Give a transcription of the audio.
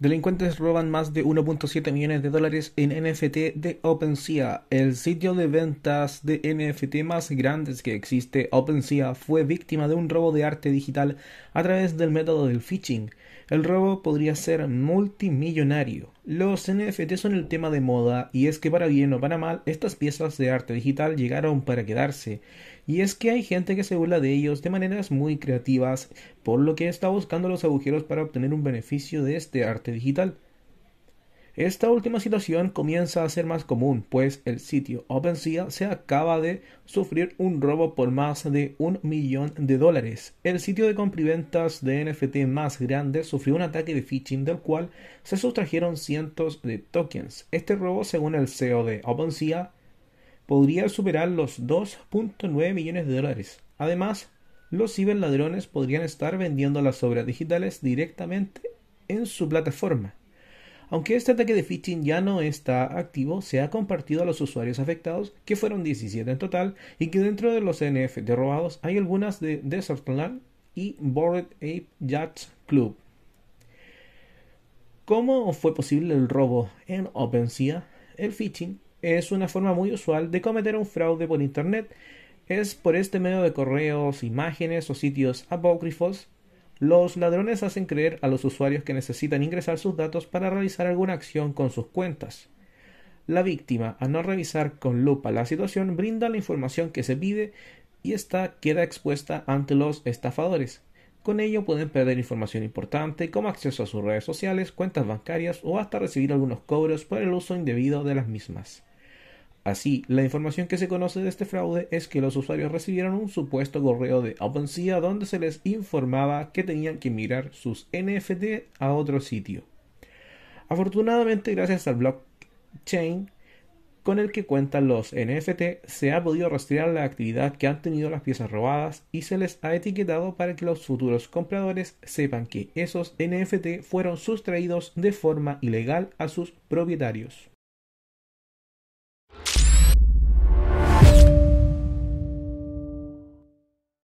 Delincuentes roban más de 1.7 millones de dólares en NFT de OpenSea. El sitio de ventas de NFT más grande que existe, OpenSea, fue víctima de un robo de arte digital a través del método del phishing. El robo podría ser multimillonario. Los NFT son el tema de moda y es que para bien o para mal estas piezas de arte digital llegaron para quedarse. Y es que hay gente que se burla de ellos de maneras muy creativas, por lo que está buscando los agujeros para obtener un beneficio de este arte digital. Esta última situación comienza a ser más común, pues el sitio OpenSea se acaba de sufrir un robo por más de un millón de dólares. El sitio de ventas de NFT más grande sufrió un ataque de phishing del cual se sustrajeron cientos de tokens. Este robo, según el CEO de OpenSea, podría superar los 2.9 millones de dólares. Además, los ciberladrones podrían estar vendiendo las obras digitales directamente en su plataforma. Aunque este ataque de phishing ya no está activo, se ha compartido a los usuarios afectados, que fueron 17 en total, y que dentro de los NF robados hay algunas de Desert Plan y Bored Ape Yacht Club. ¿Cómo fue posible el robo en OpenSea? El phishing es una forma muy usual de cometer un fraude por Internet. Es por este medio de correos, imágenes o sitios apócrifos los ladrones hacen creer a los usuarios que necesitan ingresar sus datos para realizar alguna acción con sus cuentas. La víctima, al no revisar con lupa la situación, brinda la información que se pide y esta queda expuesta ante los estafadores. Con ello pueden perder información importante como acceso a sus redes sociales, cuentas bancarias o hasta recibir algunos cobros por el uso indebido de las mismas. Así, la información que se conoce de este fraude es que los usuarios recibieron un supuesto correo de OpenSea donde se les informaba que tenían que mirar sus NFT a otro sitio. Afortunadamente, gracias al blockchain con el que cuentan los NFT, se ha podido rastrear la actividad que han tenido las piezas robadas y se les ha etiquetado para que los futuros compradores sepan que esos NFT fueron sustraídos de forma ilegal a sus propietarios.